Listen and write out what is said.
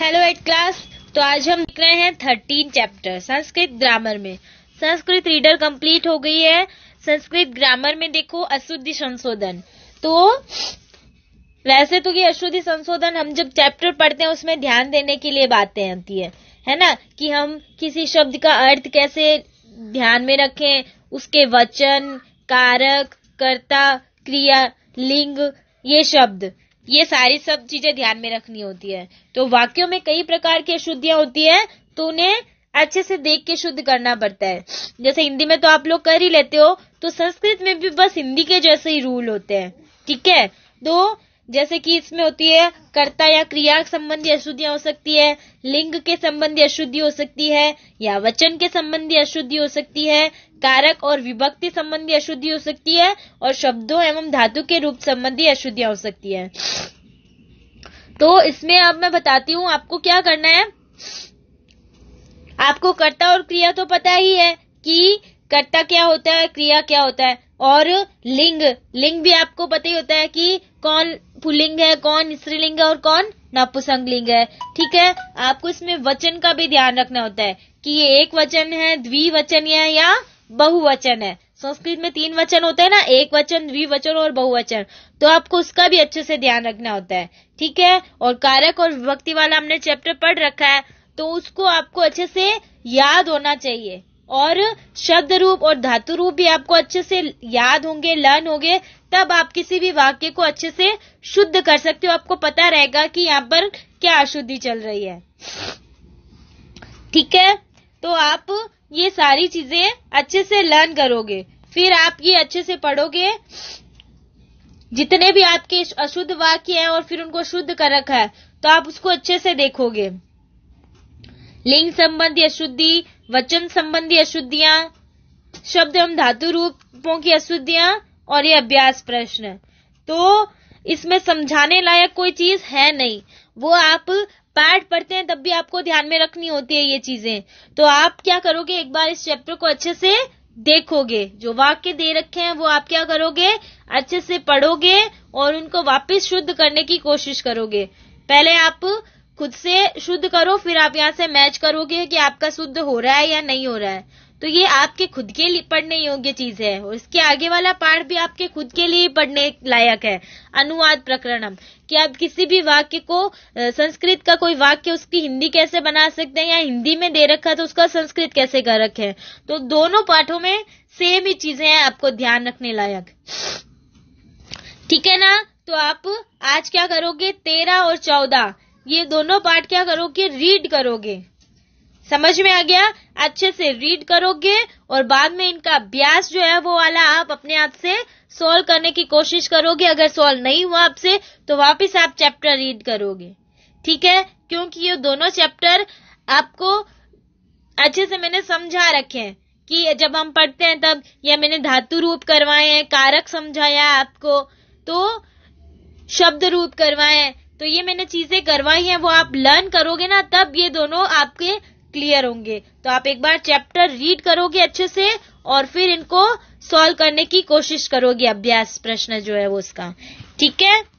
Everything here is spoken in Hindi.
हेलो एट क्लास तो आज हम लिख रहे हैं थर्टीन चैप्टर संस्कृत ग्रामर में संस्कृत रीडर कंप्लीट हो गई है संस्कृत ग्रामर में देखो अशुद्धि संशोधन तो वैसे तो ये अशुद्धि संशोधन हम जब चैप्टर पढ़ते हैं उसमें ध्यान देने के लिए बातें आती है है ना कि हम किसी शब्द का अर्थ कैसे ध्यान में रखें उसके वचन कारक कर्ता क्रिया लिंग ये शब्द ये सारी सब चीजें ध्यान में रखनी होती है तो वाक्यों में कई प्रकार की अशुद्धियां होती है तो उन्हें अच्छे से देख के शुद्ध करना पड़ता है जैसे हिंदी में तो आप लोग कर ही लेते हो तो संस्कृत में भी बस हिंदी के जैसे ही रूल होते हैं ठीक है तो जैसे कि इसमें होती है कर्ता या क्रिया संबंधी अशुद्धियां हो सकती है लिंग के संबंधी अशुद्धि हो सकती है या वचन के संबंधी अशुद्धि हो सकती है कारक और विभक्ति संबंधी अशुद्धि हो सकती है और शब्दों एवं धातु के रूप संबंधी अशुद्धियां हो सकती है तो इसमें अब मैं बताती हूँ आपको क्या करना है आपको कर्ता और क्रिया तो पता ही है कि कर्ता क्या होता है क्रिया क्या होता है और लिंग लिंग भी आपको पता ही होता है कि कौन पुलिंग है कौन स्त्रीलिंग है और कौन नपुसंग लिंग है ठीक है आपको इसमें वचन का भी ध्यान रखना होता है कि ये एक वचन है द्विवचन है या बहुवचन है संस्कृत में तीन वचन होते हैं ना एक वचन द्विवचन और बहुवचन तो आपको उसका भी अच्छे से ध्यान रखना होता है ठीक है और कारक और विभक्ति वाला हमने चैप्टर पढ़ रखा है तो उसको आपको अच्छे से याद होना चाहिए और शब्द रूप और धातु रूप भी आपको अच्छे से याद होंगे लर्न होंगे तब आप किसी भी वाक्य को अच्छे से शुद्ध कर सकते हो आपको पता रहेगा कि यहाँ पर क्या अशुद्धि चल रही है ठीक है तो आप ये सारी चीजें अच्छे से लर्न करोगे फिर आप ये अच्छे से पढ़ोगे जितने भी आपके अशुद्ध वाक्य हैं और फिर उनको शुद्ध कर रखा है तो आप उसको अच्छे से देखोगे लिंग संबंधी अशुद्धि वचन संबंधी अशुद्धियां शब्द एवं धातु रूपों की अशुद्धियां और ये अभ्यास प्रश्न तो इसमें समझाने लायक कोई चीज है नहीं वो आप पाठ पढ़ते हैं तब भी आपको ध्यान में रखनी होती है ये चीजें तो आप क्या करोगे एक बार इस चैप्टर को अच्छे से देखोगे जो वाक्य दे रखे हैं वो आप क्या करोगे अच्छे से पढ़ोगे और उनको वापस शुद्ध करने की कोशिश करोगे पहले आप खुद से शुद्ध करो फिर आप यहाँ से मैच करोगे कि आपका शुद्ध हो रहा है या नहीं हो रहा है तो ये आपके खुद के लिए पढ़ने योग्य चीज है और इसके आगे वाला पाठ भी आपके खुद के लिए पढ़ने लायक है अनुवाद प्रकरणम कि आप किसी भी वाक्य को संस्कृत का कोई वाक्य उसकी हिंदी कैसे बना सकते हैं या हिंदी में दे रखा तो उसका संस्कृत कैसे कर रखे तो दोनों पाठों में सेम ही चीजें हैं आपको ध्यान रखने लायक ठीक है ना तो आप आज क्या करोगे तेरह और चौदह ये दोनों पार्ट क्या करोगे रीड करोगे समझ में आ गया अच्छे से रीड करोगे और बाद में इनका अभ्यास जो है वो वाला आप अपने आप से सॉल्व करने की कोशिश करोगे अगर सॉल्व नहीं हुआ आपसे तो वापस आप चैप्टर रीड करोगे ठीक है क्योंकि ये दोनों चैप्टर आपको अच्छे से मैंने समझा रखे हैं कि जब हम पढ़ते हैं तब या मैंने धातु रूप करवाए हैं कारक समझाया आपको तो शब्द रूप करवाए तो ये मैंने चीजें करवाई हैं वो आप लर्न करोगे ना तब ये दोनों आपके क्लियर होंगे तो आप एक बार चैप्टर रीड करोगे अच्छे से और फिर इनको सॉल्व करने की कोशिश करोगे अभ्यास प्रश्न जो है वो उसका ठीक है